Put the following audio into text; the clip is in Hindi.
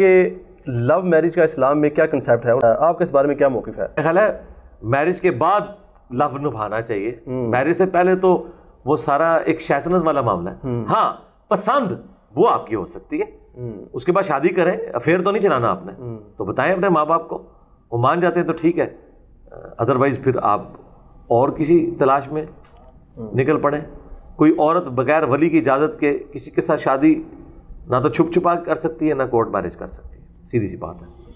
कि लव मैरिज का इस्लाम में क्या कंसेप्ट है आपका इस बारे में क्या मौकफ है ख्याल है मैरिज के बाद लव नुभाना चाहिए मैरिज हम्म। से पहले तो वो सारा एक शैतनत वाला मामला है हम्म। हाँ पसंद वो आपकी हो सकती है हम्म। उसके बाद शादी करें अफेयर तो नहीं चलाना आपने तो बताएं अपने माँ बाप को वो मान जाते हैं तो ठीक है अदरवाइज फिर आप और किसी तलाश में निकल पड़े कोई औरत बगैर वली की इजाज़त के किसी के साथ शादी ना तो छुप छुपा कर सकती है ना कोर्ट मैरिज कर सकती है सीधी सी बात है